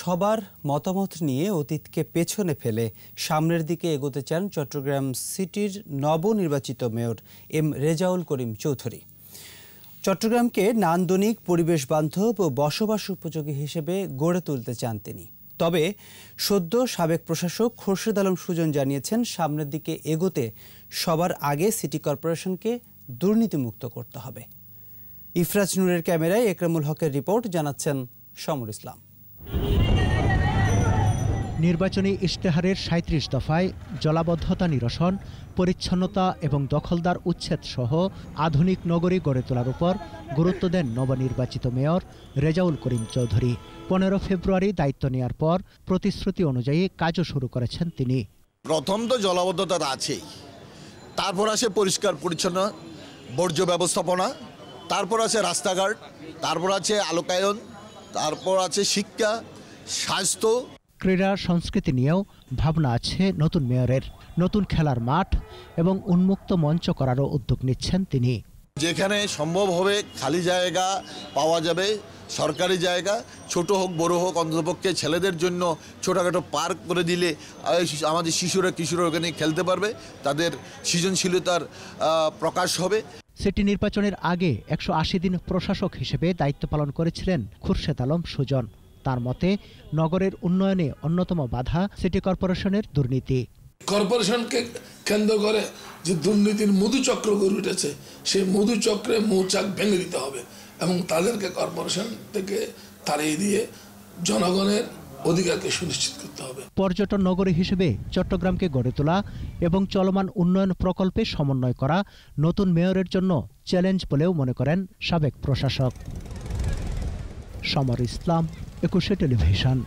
সবার মতামত নিয়ে অতীতকে পেছনে ফেলে সামনের দিকে এগোতে চান চট্টগ্রাম সিটির নবনির্বাচিত মেয়র এম রেজাউল করিম চৌধুরী চট্টগ্রামকে নান্দনিক পরিবেশ বান্ধব ও বসবাস উপযোগী হিসেবে গড়ে তুলতে চান তিনি তবে সদ্য সাবেক প্রশাসক খোরশেদ আলম সুজন জানিয়েছেন সামনের দিকে এগোতে সবার আগে সিটি কর্পোরেশনকে দুর্নীতিমুক্ত করতে হবে ইফরাজ নূরের ক্যামেরায় একরামুল হকের রিপোর্ট জানাচ্ছেন সমর ইসলাম নির্বাচনী ইশতেহারের সাঁত্রিশ দফায় জলাবদ্ধতা নিরসন পরিচ্ছন্নতা এবং দখলদার উচ্ছেদ সহ আধুনিক নগরী গড়ে তোলার উপর গুরুত্ব দেন নবনির্বাচিত মেয়র রেজাউল করিম চৌধুরী পনেরো ফেব্রুয়ারি দায়িত্ব নেওয়ার পর প্রতিশ্রুতি অনুযায়ী কাজও শুরু করেছেন তিনি প্রথম তো জলাবদ্ধতা আছেই তারপর আসে পরিষ্কার পরিচ্ছন্ন বর্জ্য ব্যবস্থাপনা তারপর আছে রাস্তাঘাট তারপর আছে আলোকায়ন তারপর আছে শিক্ষা স্বাস্থ্য ক্রীড়া সংস্কৃতি নিয়েও ভাবনা আছে নতুন মেয়রের নতুন খেলার মাঠ এবং উন্মুক্ত মঞ্চ করারও উদ্যোগ নিচ্ছেন তিনি যেখানে সম্ভব হবে খালি জায়গা পাওয়া যাবে সরকারি জায়গা ছোট হোক বড় হোক অন্ততপক্ষে ছেলেদের জন্য ছোটোখাটো পার্ক করে দিলে আমাদের শিশুরা কিশোর ওখানে খেলতে পারবে তাদের সৃজনশীলতার প্রকাশ হবে সিটি নির্বাচনের আগে একশো দিন প্রশাসক হিসেবে দায়িত্ব পালন করেছিলেন খুরশেদ আলম সুজন তার মতে নগরের উন্নয়নে অন্যতম বাধা সিটি কর্পোরেশনের দুর্নীতি কর্পোরেশনকে কেন্দ্র করে যে দুর্নীতির মধুচক্র গড়ে উঠেছে সেই মধুচক্রে মৌচাক ভেঙে দিতে হবে এবং তাদেরকে কর্পোরেশন থেকে তাড়িয়ে দিয়ে জনগণের অধিকারকে সুনিশ্চিত করতে হবে পর্যটন নগরী হিসেবে চট্টগ্রামকে গড়ে তোলা এবং চলমান উন্নয়ন প্রকল্পে সমন্বয় করা নতুন মেয়রের জন্য চ্যালেঞ্জ বলেও মনে করেন সাবেক প্রশাসক সমর ইসলাম একুশে টেলিভিশন